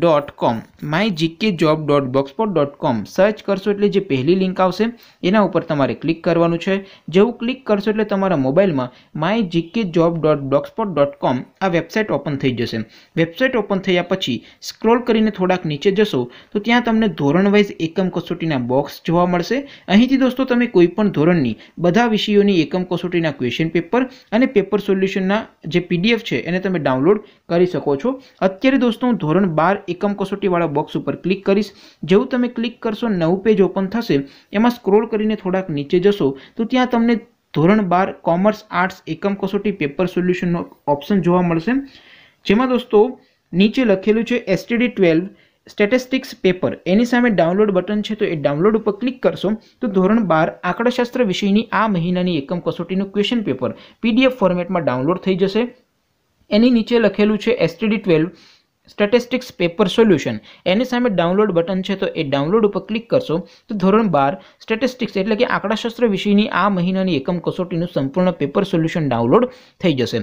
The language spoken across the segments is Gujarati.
dot com my GK job dot blogspot dot com search કરશો એટલે જે પહેલી લિંક આવશે એના ઉપર તમારે ક્લિક કરવાનું છે જેવું ક્લિક કરશો એટલે તમારા મોબાઈલમાં my GK job dot blogspot dot com આ વેબસાઇટ ઓપન થઈ જશે વેબસાઇટ ઓપન થયા પછી સ્ક્રોલ કરીને થોડાક નીચે જશો તો ત્યાં તમને ધોરણ ધોરણવાઇઝ એકમ કસોટીના બોક્સ જોવા મળશે અહીંથી દોસ્તો તમે કોઈપણ ધોરણની બધા વિષયોની એકમ કસોટીના ક્વેશ્ચન પેપર અને પેપર સોલ્યુશનના જે પીડીએફ છે એને તમે ડાઉનલોડ કરી શકો છો અત્યારે દોસ્તો હું ધોરણ બાર બાર એકમ કસોટીવાળા બોક્સ ઉપર ક્લિક કરીશ જેવું તમે ક્લિક કરશો નવું પેજ ઓપન થશે એમાં સ્ક્રોલ કરીને થોડાક નીચે જશો તો ત્યાં તમને ધોરણ બાર કોમર્સ આર્ટ્સ એકમ કસોટી પેપર સોલ્યુશનનો ઓપ્શન જોવા મળશે જેમાં દોસ્તો નીચે લખેલું છે એસટીડી ટ્વેલ્વ સ્ટેટિસ્ટિક્સ પેપર એની સામે ડાઉનલોડ બટન છે તો એ ડાઉનલોડ ઉપર ક્લિક કરશો તો ધોરણ બાર આંકડાશાસ્ત્ર વિષયની આ મહિનાની એકમ કસોટીનું ક્વેશ્ચન પેપર પીડીએફ ફોર્મેટમાં ડાઉનલોડ થઈ જશે એની નીચે લખેલું છે STD twelve statistics paper solution એની સામે ડાઉનલોડ બટન છે તો એ ડાઉનલોડ ઉપર ક્લિક કરશો તો ધોરણ બાર સ્ટેટિસ્ટિક્સ એટલે કે આંકડાશાસ્ત્ર વિષયની આ મહિનાની એકમ કસોટીનું સંપૂર્ણ પેપર સોલ્યુશન ડાઉનલોડ થઈ જશે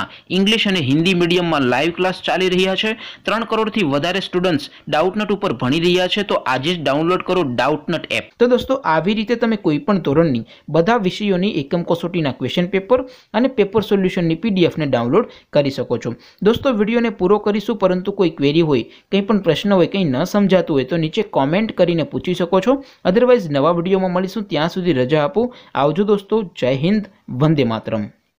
શાળાઓના ઇંગ્લિશ અને હિન્દી મીડિયમમાં લાઈવ ક્લાસ ચાલી રહ્યા છે ત્રણ કરોડથી વધારે સ્ટુડન્ટ્સ ડાઉટનટ ઉપર ભણી રહ્યા છે તો આજે જ ડાઉનલોડ કરો ડાઉટનટ એપ તો દોસ્તો આવી રીતે તમે કોઈપણ ધોરણની બધા વિષયોની એકમ કસોટીના ક્વેશ્ચન પેપર અને પેપર સોલ્યુશનની પીડીએફને ડાઉનલોડ કરી શકો છો દોસ્તો વિડીયોને પૂરો કરીશું પરંતુ કોઈ ક્વેરી હોય કંઈ પણ પ્રશ્ન હોય કંઈ ન સમજાતું હોય તો નીચે કોમેન્ટ કરીને પૂછી શકો છો અધરવાઇઝ નવા વિડીયોમાં મળીશું ત્યાં સુધી રજા આપો આવજો દોસ્તો જય હિન્દ વંદે માતરમ